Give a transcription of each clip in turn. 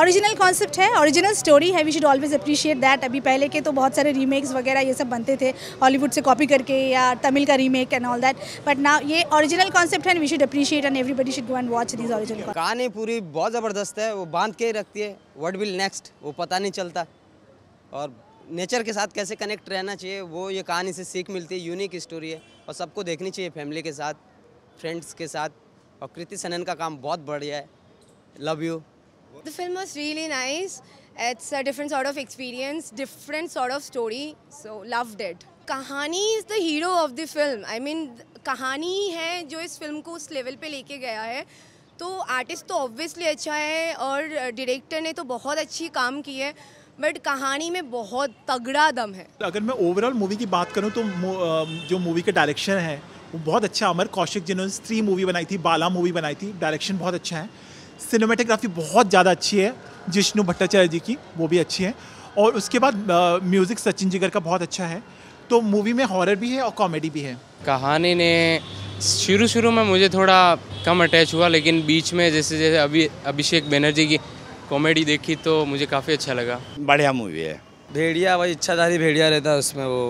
Original concept है original story है we should always appreciate that अभी पहले के तो बहुत सारे रीमेक्स वगैरह ये सब बनते थे हॉलीवुड से कॉपी करके या तमिल का remake and all that but now ये ओरिजिनल कॉन्सेप्ट है we should appreciate and everybody should go and watch this original कहानी पूरी बहुत ज़बरदस्त है वो बांध के ही रखती है वट विल नेक्स्ट वो पता नहीं चलता और नेचर के साथ कैसे कनेक्ट रहना चाहिए वो ये कहानी से सीख मिलती है यूनिक स्टोरी है और सबको देखनी चाहिए फैमिली के साथ फ्रेंड्स के साथ और कृति सनन का काम बहुत बढ़िया है love you The film was really nice. It's a different sort of experience, different sort of story. So loved it. कहानी is the hero of the film I mean कहानी है जो इस फिल्म को उस लेवल पे लेके गया है तो आर्टिस्ट तो ऑब्वियसली अच्छा है और डायरेक्टर ने तो बहुत अच्छी काम की है बट कहानी में बहुत तगड़ा दम है अगर मैं ओवरऑल मूवी की बात करूँ तो जो मूवी का डायरेक्शन है वो बहुत अच्छा अमर कौशिक जिन्होंने स्त्री मूवी बनाई थी बाला मूवी बनाई थी डायरेक्शन बहुत अच्छा है सिनेमाटोग्राफी बहुत ज़्यादा अच्छी है जिष्णु भट्टाचार्य जी की वो भी अच्छी है और उसके बाद म्यूज़िक सचिन जिगर का बहुत अच्छा है तो मूवी में हॉरर भी है और कॉमेडी भी है कहानी ने शुरू शुरू में मुझे थोड़ा कम अटैच हुआ लेकिन बीच में जैसे जैसे अभी अभिषेक बनर्जी की कॉमेडी देखी तो मुझे काफ़ी अच्छा लगा बढ़िया मूवी है भेड़िया वही इच्छाधारी भेड़िया रहता है उसमें वो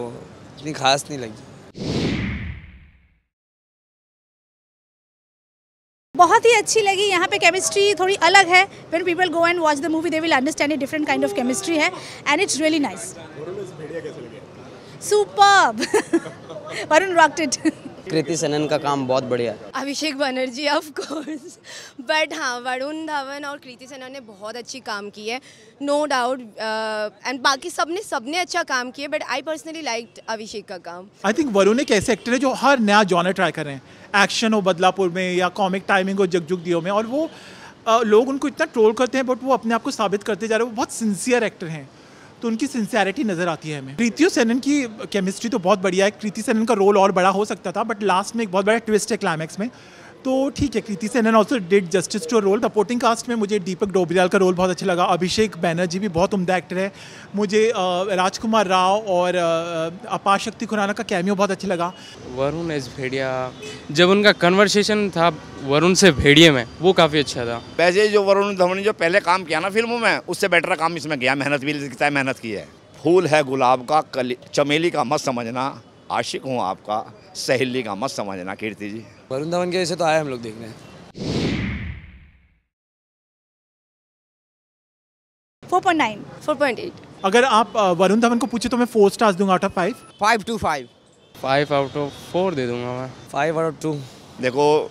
इतनी खास नहीं लगी बहुत ही अच्छी लगी यहाँ पे केमिस्ट्री थोड़ी अलग है when people go and watch the movie they will understand a different kind of chemistry है and it's really nice super Varun rocked Kriti Sanon का काम बहुत बढ़िया है Abhishek Banerjee of course but हाँ वरुण धवन और कृति सेनन ने बहुत अच्छी काम की है नो डाउट एंड बाकी सबने सबने अच्छा काम किया but I personally like Abhishek का काम आई थिंक वरुण एक ऐसे एक्टर है जो हर नया जॉनर ट्राई कर रहे हैं एक्शन हो बदलापुर में या कॉमिक टाइमिंग हो जगजुग दियो में और वो uh, लोग उनको इतना ट्रोल करते हैं बट वो अपने आप को साबित करते जा रहे हैं वो बहुत सिंसियर एक्टर हैं तो उनकी सिंसियरिटी नज़र आती है हमें प्रीति सेनन की केमिस्ट्री तो बहुत बढ़िया है प्रीति सेनन का रोल और बड़ा हो सकता था बट लास्ट में एक बहुत बड़ा ट्विस्ट है क्लाइमैक्स में तो ठीक है Kriti Sanon and also did justice to role supporting cast में मुझे दीपक डोबरियाल का रोल बहुत अच्छा लगा अभिषेक बैनर्जी भी बहुत उम्दा एक्टर है मुझे राजकुमार राव और अपा शक्ति खुराना का कैमियो बहुत अच्छा लगा वरुण एज भेड़िया जब उनका कन्वर्सेशन था वरुण से भेड़िए में वो काफ़ी अच्छा था वैसे जो वरुण धवन जो पहले काम किया ना फिल्मों में उससे बेटर काम इसमें किया मेहनत भी मेहनत की है फूल है गुलाब का चमेली का मत समझना आशिक हूँ आपका सहेली का मत समझना कीर्ति जी वरुण धवन के जैसे तो आए हम लोग देखने अगर आप वरुण धवन को पूछे तो मैं फोर स्टार्स दूंगा out of five five to five five out of four दे दूंगा मैं फाइव आउट ऑफ टू देखो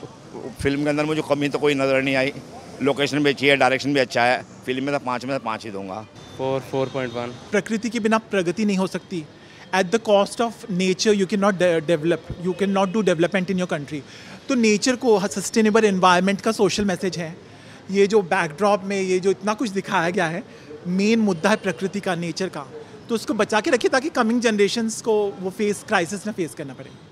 फिल्म के अंदर मुझे कमी तो कोई नज़र नहीं आई लोकेशन भी अच्छी है डायरेक्शन भी अच्छा है फिल्म में तो पाँच में तो पाँच ही दूंगा फोर फोर पॉइंट वन प्रकृति के बिना प्रगति नहीं हो सकती at the cost of nature you can not develop you can not do development in your country तो नेचर को सस्टेनेबल इन्वायरमेंट का सोशल मैसेज है ये जो बैकड्रॉप में ये जो इतना कुछ दिखाया गया है मेन मुद्दा है प्रकृति का नेचर का तो उसको बचा के रखिए ताकि कमिंग जनरेशन को वो फेस क्राइसिस ना फेस करना पड़े